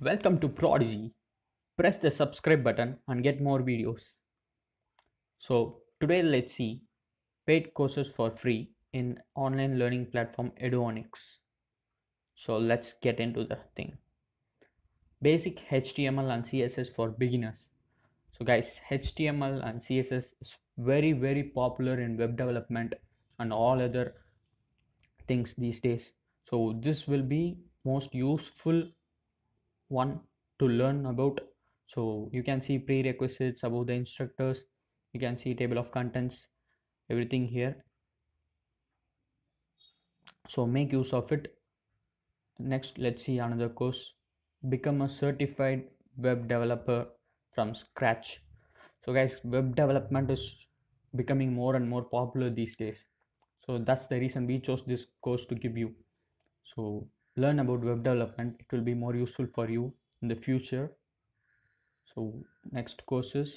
Welcome to Prodigy. Press the subscribe button and get more videos. So today let's see paid courses for free in online learning platform Eduonix. So let's get into the thing. Basic HTML and CSS for beginners. So guys, HTML and CSS is very very popular in web development and all other things these days. So this will be most useful one to learn about so you can see prerequisites about the instructors you can see table of contents everything here so make use of it next let's see another course become a certified web developer from scratch so guys web development is becoming more and more popular these days so that's the reason we chose this course to give you so learn about web development it will be more useful for you in the future so next course is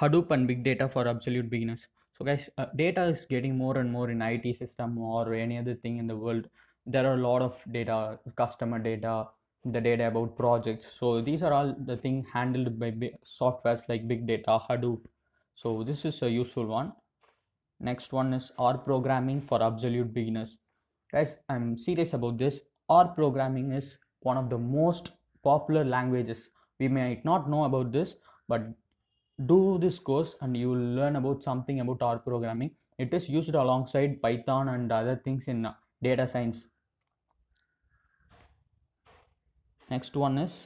hadoop and big data for absolute beginners so guys uh, data is getting more and more in it system or any other thing in the world there are a lot of data customer data the data about projects so these are all the thing handled by softwares like big data hadoop so this is a useful one next one is r programming for absolute beginners guys i'm serious about this r programming is one of the most popular languages we might not know about this but do this course and you will learn about something about r programming it is used alongside python and other things in data science next one is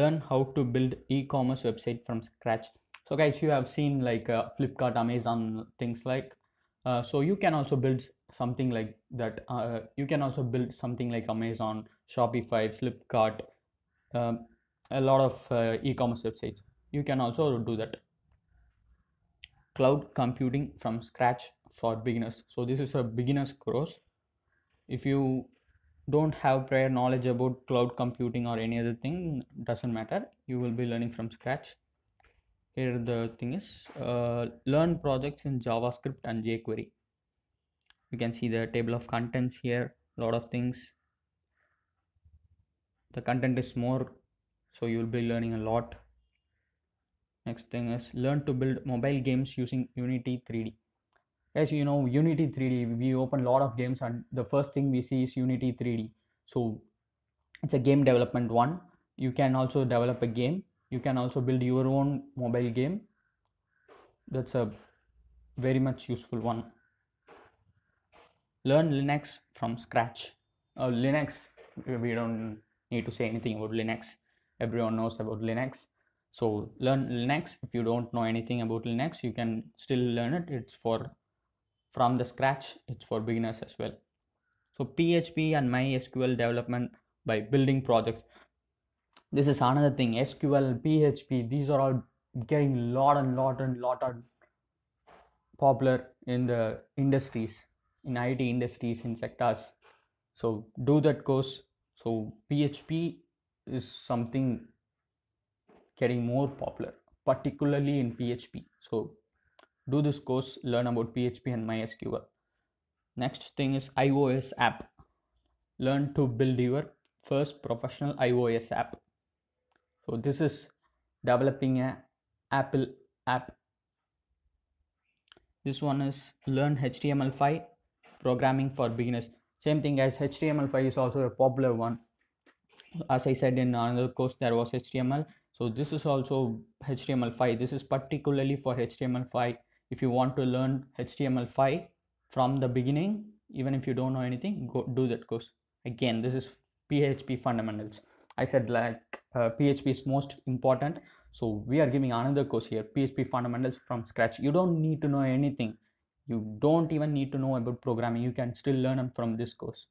learn how to build e-commerce website from scratch so guys you have seen like uh, flipkart amazon things like uh, so you can also build something like that uh, you can also build something like amazon shopify flipkart um, a lot of uh, e-commerce websites you can also do that cloud computing from scratch for beginners so this is a beginner's course if you don't have prior knowledge about cloud computing or any other thing doesn't matter you will be learning from scratch here the thing is uh, learn projects in javascript and jquery you can see the table of contents here a lot of things the content is more so you will be learning a lot next thing is learn to build mobile games using unity 3d as you know unity 3d we open a lot of games and the first thing we see is unity 3d so it's a game development one you can also develop a game you can also build your own mobile game that's a very much useful one learn linux from scratch uh, linux we don't need to say anything about linux everyone knows about linux so learn linux if you don't know anything about linux you can still learn it it's for from the scratch it's for beginners as well so php and mysql development by building projects this is another thing sql php these are all getting lot and lot and lot and popular in the industries in it industries in sectors so do that course so php is something getting more popular particularly in php so do this course learn about php and mysql next thing is ios app learn to build your first professional ios app so this is developing a apple app this one is learn html5 programming for beginners same thing as html5 is also a popular one as i said in another course there was html so this is also html5 this is particularly for html5 if you want to learn html5 from the beginning even if you don't know anything go do that course again this is php fundamentals i said like uh, PHP is most important. So we are giving another course here, PHP fundamentals from scratch. You don't need to know anything. You don't even need to know about programming. You can still learn from this course.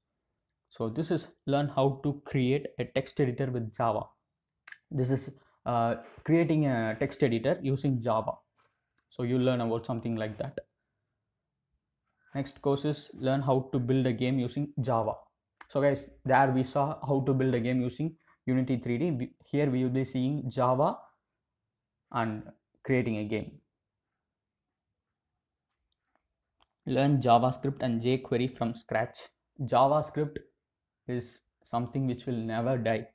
So this is learn how to create a text editor with Java. This is uh, creating a text editor using Java. So you learn about something like that. Next course is learn how to build a game using Java. So guys, there we saw how to build a game using Unity 3D. Here we will be seeing Java and creating a game. Learn JavaScript and jQuery from scratch. JavaScript is something which will never die.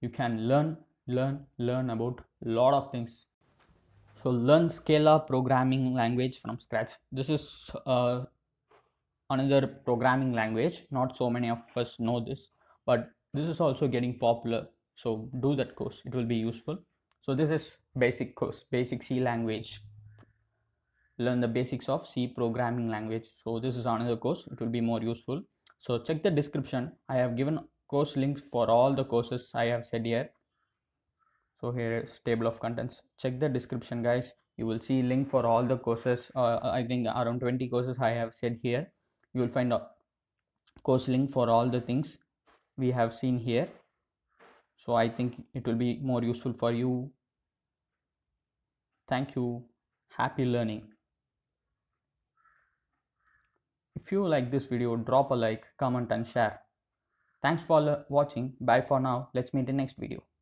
You can learn, learn, learn about lot of things. So learn Scala programming language from scratch. This is uh, another programming language. Not so many of us know this, but this is also getting popular so do that course it will be useful so this is basic course basic c language learn the basics of c programming language so this is another course it will be more useful so check the description i have given course links for all the courses i have said here so here is table of contents check the description guys you will see link for all the courses uh, i think around 20 courses i have said here you will find a course link for all the things we have seen here so i think it will be more useful for you thank you happy learning if you like this video drop a like comment and share thanks for watching bye for now let's meet in next video